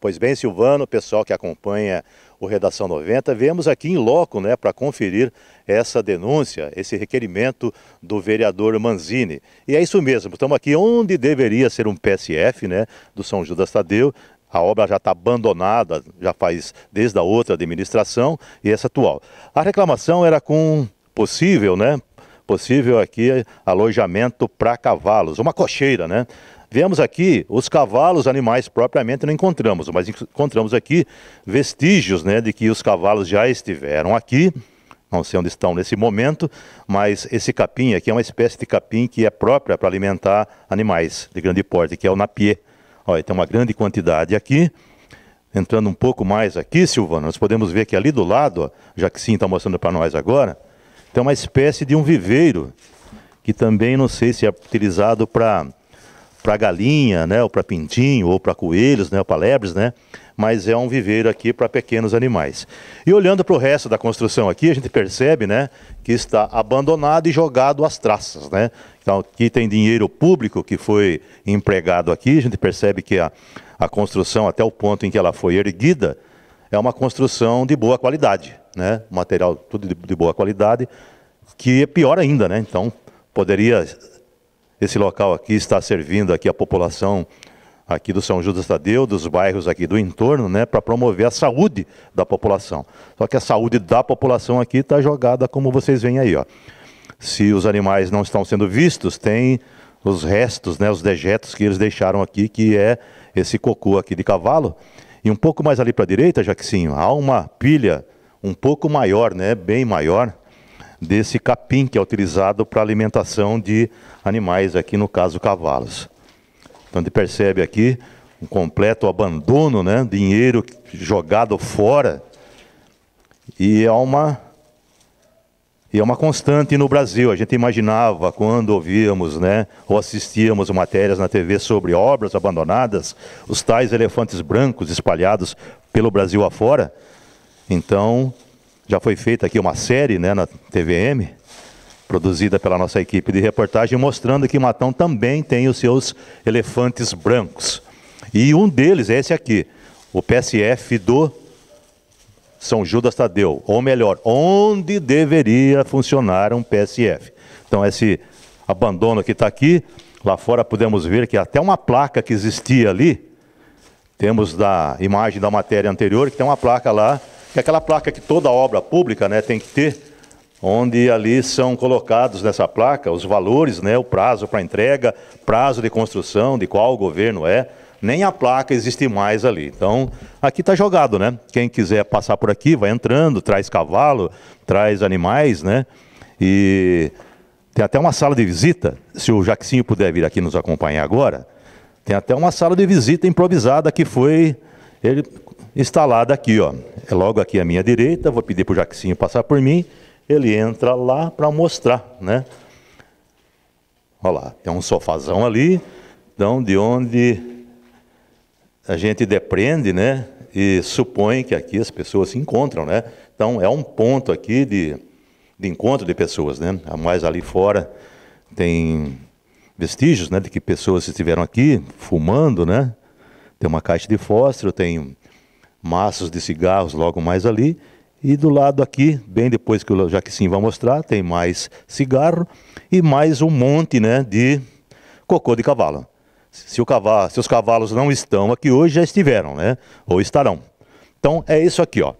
Pois bem, Silvano, pessoal que acompanha o Redação 90, viemos aqui em loco né, para conferir essa denúncia, esse requerimento do vereador Manzini. E é isso mesmo, estamos aqui onde deveria ser um PSF né, do São Judas Tadeu, a obra já está abandonada, já faz desde a outra administração e essa atual. A reclamação era com possível né, possível aqui alojamento para cavalos, uma cocheira, né? Viemos aqui, os cavalos, animais propriamente não encontramos, mas encontramos aqui vestígios, né, de que os cavalos já estiveram aqui. Não sei onde estão nesse momento, mas esse capim aqui é uma espécie de capim que é própria para alimentar animais de grande porte, que é o napier. Olha, tem uma grande quantidade aqui. Entrando um pouco mais aqui, Silvana, nós podemos ver que ali do lado, já que sim está mostrando para nós agora, então, uma espécie de um viveiro, que também não sei se é utilizado para para galinha, né, ou para pintinho, ou para coelhos, né, ou para lebres, né, mas é um viveiro aqui para pequenos animais. E olhando para o resto da construção aqui, a gente percebe, né, que está abandonado e jogado às traças, né. Então aqui tem dinheiro público que foi empregado aqui, a gente percebe que a, a construção até o ponto em que ela foi erguida, é uma construção de boa qualidade, né? Material tudo de, de boa qualidade, que é pior ainda, né? Então, poderia esse local aqui estar servindo aqui a população aqui do São Judas Tadeu, dos bairros aqui do entorno, né, para promover a saúde da população. Só que a saúde da população aqui está jogada como vocês veem aí, ó. Se os animais não estão sendo vistos, tem os restos, né, os dejetos que eles deixaram aqui, que é esse cocô aqui de cavalo, e um pouco mais ali para a direita, sim, há uma pilha um pouco maior, né, bem maior, desse capim que é utilizado para alimentação de animais, aqui no caso cavalos. Então a gente percebe aqui um completo abandono, né, dinheiro jogado fora e há uma e é uma constante no Brasil. A gente imaginava quando ouvíamos, né, ou assistíamos matérias na TV sobre obras abandonadas, os tais elefantes brancos espalhados pelo Brasil afora. Então, já foi feita aqui uma série, né, na TVM, produzida pela nossa equipe de reportagem, mostrando que Matão também tem os seus elefantes brancos. E um deles é esse aqui, o PSF do são Judas Tadeu, ou melhor, onde deveria funcionar um PSF. Então, esse abandono que está aqui, lá fora podemos ver que até uma placa que existia ali, temos da imagem da matéria anterior, que tem uma placa lá, que é aquela placa que toda obra pública né, tem que ter, onde ali são colocados nessa placa os valores, né, o prazo para entrega, prazo de construção, de qual governo é nem a placa existe mais ali. Então, aqui está jogado, né? Quem quiser passar por aqui, vai entrando, traz cavalo, traz animais, né? E tem até uma sala de visita, se o Jaxinho puder vir aqui nos acompanhar agora, tem até uma sala de visita improvisada que foi ele, instalada aqui, ó. É logo aqui à minha direita, vou pedir para o Jaxinho passar por mim, ele entra lá para mostrar, né? Olha lá, tem um sofazão ali, então de onde a gente depreende, né? E supõe que aqui as pessoas se encontram, né? Então é um ponto aqui de, de encontro de pessoas, né? Mas ali fora tem vestígios, né? De que pessoas estiveram aqui fumando, né? Tem uma caixa de fósforo, tem maços de cigarros logo mais ali. E do lado aqui, bem depois que o sim vai mostrar, tem mais cigarro e mais um monte né, de cocô de cavalo. Se, cavalo, se os cavalos não estão aqui hoje, já estiveram, né? Ou estarão. Então é isso aqui, ó.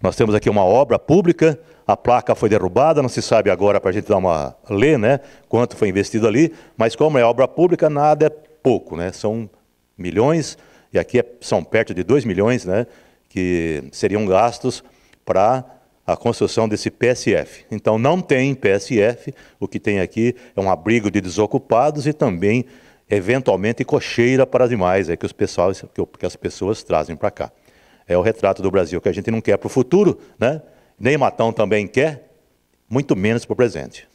Nós temos aqui uma obra pública, a placa foi derrubada, não se sabe agora para a gente dar uma lê, né? Quanto foi investido ali, mas como é obra pública, nada é pouco, né? São milhões, e aqui é, são perto de 2 milhões, né? Que seriam gastos para a construção desse PSF. Então não tem PSF, o que tem aqui é um abrigo de desocupados e também eventualmente cocheira para demais é que, os pessoal, que as pessoas trazem para cá. É o retrato do Brasil que a gente não quer para o futuro, né? nem Matão também quer, muito menos para o presente.